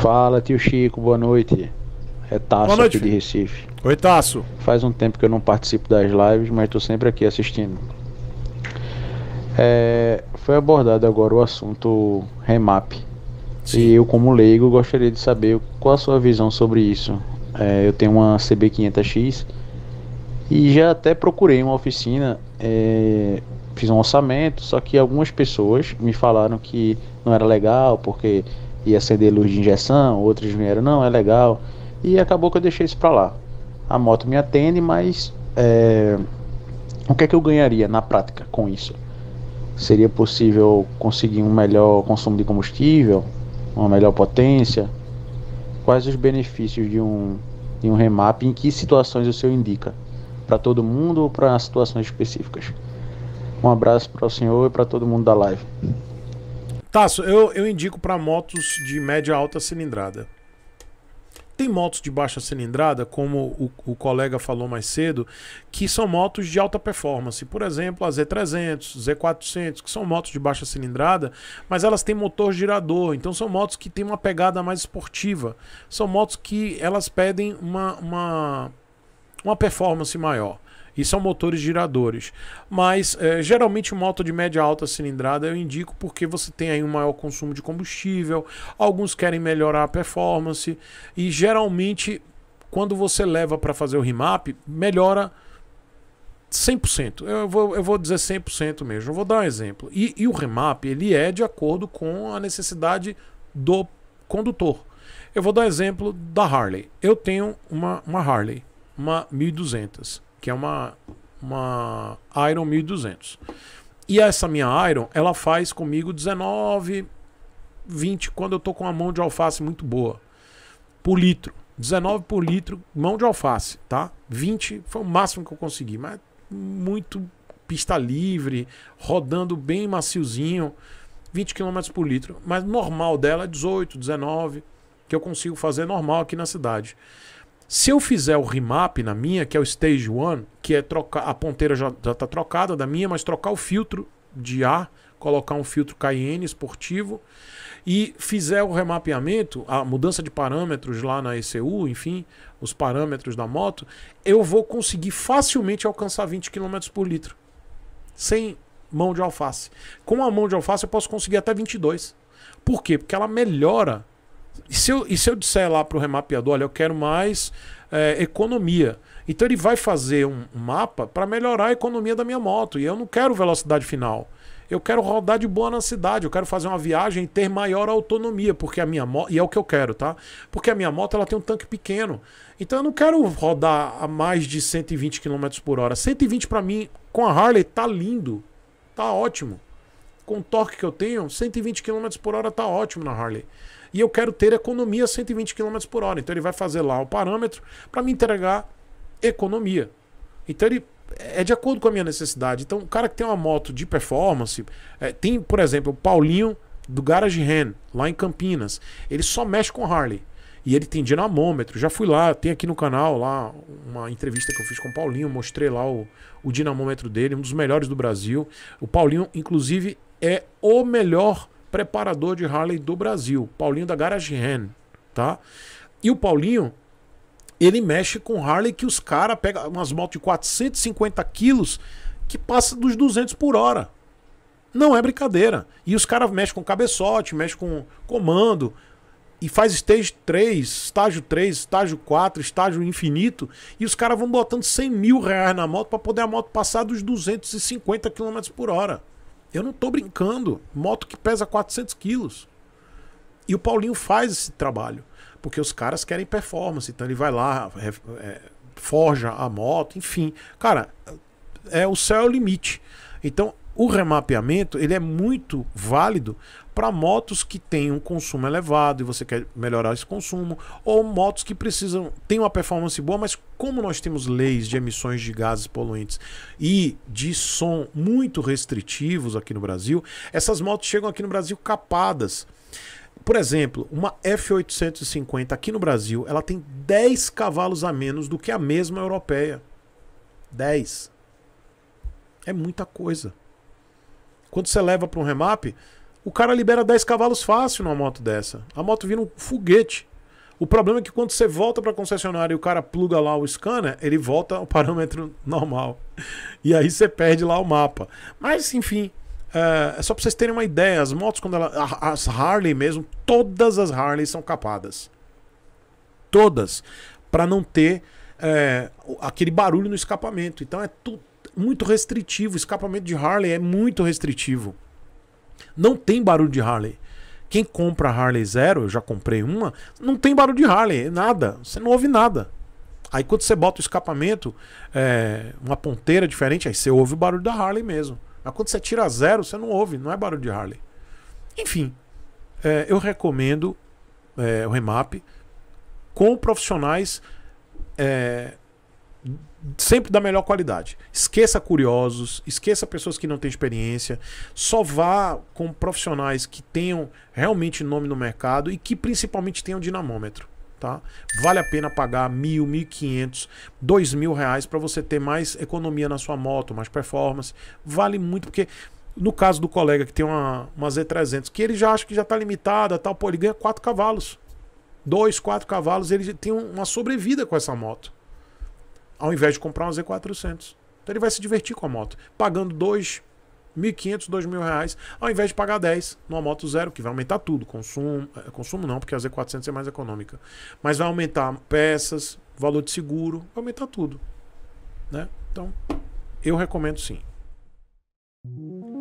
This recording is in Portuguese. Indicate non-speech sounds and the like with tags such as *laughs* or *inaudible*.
Fala, tio Chico, boa noite. É Taço noite, aqui filho. de Recife. Oi, Taço. Faz um tempo que eu não participo das lives, mas estou sempre aqui assistindo. É, foi abordado agora o assunto remap. Sim. E eu, como leigo, gostaria de saber qual a sua visão sobre isso. É, eu tenho uma CB500X e já até procurei uma oficina, é, fiz um orçamento, só que algumas pessoas me falaram que não era legal porque ia acender luz de injeção, outros vieram, não, é legal. E acabou que eu deixei isso pra lá. A moto me atende, mas é, o que é que eu ganharia na prática com isso? Seria possível conseguir um melhor consumo de combustível, uma melhor potência? Quais os benefícios de um, de um remap? Em que situações o senhor indica? Para todo mundo ou para situações específicas? Um abraço para o senhor e para todo mundo da live. Tasso, eu, eu indico para motos de média alta cilindrada. Tem motos de baixa cilindrada, como o, o, colega falou mais cedo, que são motos de alta performance. Por exemplo, a Z300, Z400, que são motos de baixa cilindrada, mas elas têm motor girador. Então são motos que têm uma pegada mais esportiva. São motos que elas pedem uma, uma, uma performance maior. E são motores giradores. Mas é, geralmente uma moto de média alta cilindrada eu indico porque você tem aí um maior consumo de combustível, alguns querem melhorar a performance e geralmente quando você leva para fazer o remap, melhora 100%. Eu vou, eu vou dizer 100% mesmo. Eu vou dar um exemplo. E, e o remap, ele é de acordo com a necessidade do condutor. Eu vou dar exemplo da Harley. Eu tenho uma, uma Harley, uma 1200 que é uma, uma Iron 1200. E essa minha Iron, ela faz comigo 19, 20 quando eu tô com a mão de alface muito boa. Por litro. 19 por litro, mão de alface, tá? 20 foi o máximo que eu consegui, mas muito pista livre, rodando bem maciozinho, 20 km por litro. Mas normal dela é 18, 19, que eu consigo fazer normal aqui na cidade. Se eu fizer o remap na minha, que é o stage 1, que é trocar, a ponteira já está trocada da minha, mas trocar o filtro de ar, colocar um filtro Cayenne esportivo e fizer o remapeamento, a mudança de parâmetros lá na ECU, enfim, os parâmetros da moto, eu vou conseguir facilmente alcançar 20 km por litro. Sem mão de alface. Com a mão de alface eu posso conseguir até 22. Por quê? Porque ela melhora e se eu, e se eu disser lá para o remapeador, olha, eu quero mais é, economia. Então ele vai fazer um mapa para melhorar a economia da minha moto. E eu não quero velocidade final. Eu quero rodar de boa na cidade, eu quero fazer uma viagem e ter maior autonomia, porque a minha moto, e é o que eu quero, tá? Porque a minha moto ela tem um tanque pequeno. Então eu não quero rodar a mais de 120 km por hora. 120 para mim com a Harley tá lindo. Tá ótimo com o torque que eu tenho, 120 km por hora tá ótimo na Harley. E eu quero ter economia 120 km por hora. Então ele vai fazer lá o parâmetro para me entregar economia. Então ele é de acordo com a minha necessidade. Então o cara que tem uma moto de performance, é, tem, por exemplo, o Paulinho do Garage Hand, lá em Campinas. Ele só mexe com Harley. E ele tem dinamômetro. Já fui lá, tem aqui no canal lá uma entrevista que eu fiz com o Paulinho, mostrei lá o, o dinamômetro dele, um dos melhores do Brasil. O Paulinho, inclusive, é o melhor preparador de Harley do Brasil, Paulinho da Garage Hand, tá? E o Paulinho, ele mexe com Harley que os caras pegam umas motos de 450 quilos que passa dos 200 por hora. Não é brincadeira. E os caras mexem com cabeçote, mexem com comando, e faz stage 3, estágio 3, estágio 4, estágio infinito, e os caras vão botando 100 mil reais na moto para poder a moto passar dos 250 km por hora. Eu não tô brincando. Moto que pesa 400 quilos. E o Paulinho faz esse trabalho, porque os caras querem performance, então ele vai lá, é, é, forja a moto, enfim. Cara, é o céu é o limite. Então, o remapeamento ele é muito válido para motos que têm um consumo elevado e você quer melhorar esse consumo, ou motos que precisam, têm uma performance boa, mas como nós temos leis de emissões de gases poluentes e de som muito restritivos aqui no Brasil, essas motos chegam aqui no Brasil capadas. Por exemplo, uma F850 aqui no Brasil, ela tem 10 cavalos a menos do que a mesma europeia. 10. É muita coisa. Quando você leva para um remap, o cara libera 10 cavalos fácil numa moto dessa. A moto vira um foguete. O problema é que quando você volta para a concessionária e o cara pluga lá o scanner, ele volta ao parâmetro normal. *laughs* E aí você perde lá o mapa. Mas, enfim, é, é só para vocês terem uma ideia. As motos, quando ela, as Harley mesmo, todas as Harley são capadas. Todas. Para não ter é, aquele barulho no escapamento. Então é tudo muito restritivo. escapamento de Harley é muito restritivo. Não tem barulho de Harley. Quem compra Harley Zero, eu já comprei uma, não tem barulho de Harley, nada. Você não ouve nada. Aí quando você bota o escapamento, é, uma ponteira diferente, aí você ouve o barulho da Harley mesmo. Mas quando você tira zero, você não ouve, não é barulho de Harley. Enfim, é, eu recomendo é, o remap com profissionais é, sempre da melhor qualidade. Esqueça curiosos, esqueça pessoas que não têm experiência, só vá com profissionais que tenham realmente nome no mercado e que principalmente tenham dinamômetro. Tá? Vale a pena pagar mil, mil quinhentos, dois mil reais para você ter mais economia na sua moto, mais performance. Vale muito porque no caso do colega que tem uma, uma Z300 que ele já acha que já está limitada, tal, pô, ele ganha quatro cavalos, dois, quatro cavalos, ele tem uma sobrevida com essa moto ao invés de comprar uma Z400. Então ele vai se divertir com a moto, pagando dois 1.500, R$ reais, ao invés de pagar 10 numa moto zero, que vai aumentar tudo. Consumo, eh, consumo não, porque a Z400 é mais econômica. Mas vai aumentar peças, valor de seguro, vai aumentar tudo. Né? Então, eu recomendo sim.